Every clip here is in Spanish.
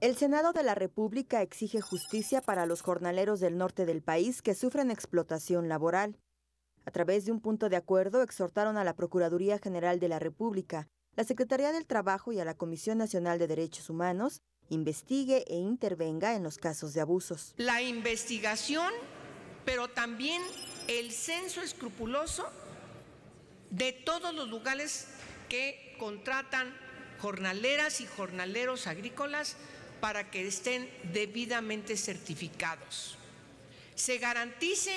El Senado de la República exige justicia para los jornaleros del norte del país que sufren explotación laboral. A través de un punto de acuerdo exhortaron a la Procuraduría General de la República, la Secretaría del Trabajo y a la Comisión Nacional de Derechos Humanos investigue e intervenga en los casos de abusos. La investigación, pero también el censo escrupuloso de todos los lugares que contratan jornaleras y jornaleros agrícolas para que estén debidamente certificados. Se garantice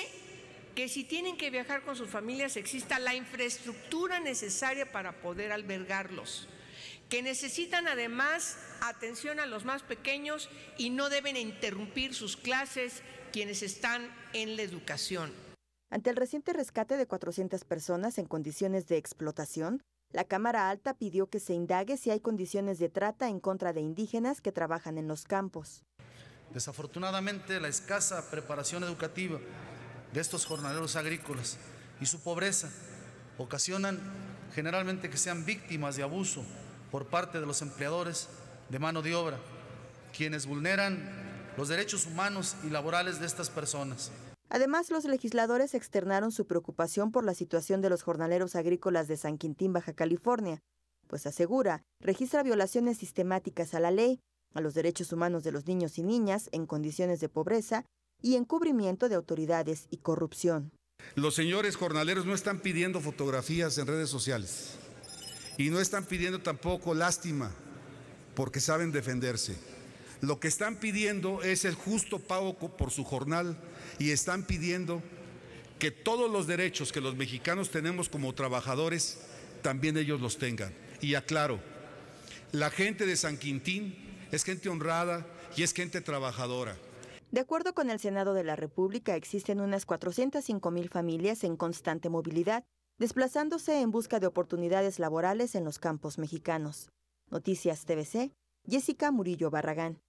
que si tienen que viajar con sus familias exista la infraestructura necesaria para poder albergarlos, que necesitan además atención a los más pequeños y no deben interrumpir sus clases quienes están en la educación. Ante el reciente rescate de 400 personas en condiciones de explotación, la Cámara Alta pidió que se indague si hay condiciones de trata en contra de indígenas que trabajan en los campos. Desafortunadamente, la escasa preparación educativa de estos jornaleros agrícolas y su pobreza ocasionan generalmente que sean víctimas de abuso por parte de los empleadores de mano de obra, quienes vulneran los derechos humanos y laborales de estas personas. Además, los legisladores externaron su preocupación por la situación de los jornaleros agrícolas de San Quintín, Baja California, pues asegura, registra violaciones sistemáticas a la ley, a los derechos humanos de los niños y niñas en condiciones de pobreza y encubrimiento de autoridades y corrupción. Los señores jornaleros no están pidiendo fotografías en redes sociales y no están pidiendo tampoco lástima porque saben defenderse. Lo que están pidiendo es el justo pago por su jornal y están pidiendo que todos los derechos que los mexicanos tenemos como trabajadores, también ellos los tengan. Y aclaro, la gente de San Quintín es gente honrada y es gente trabajadora. De acuerdo con el Senado de la República, existen unas 405 mil familias en constante movilidad, desplazándose en busca de oportunidades laborales en los campos mexicanos. Noticias TVC, Jessica Murillo Barragán.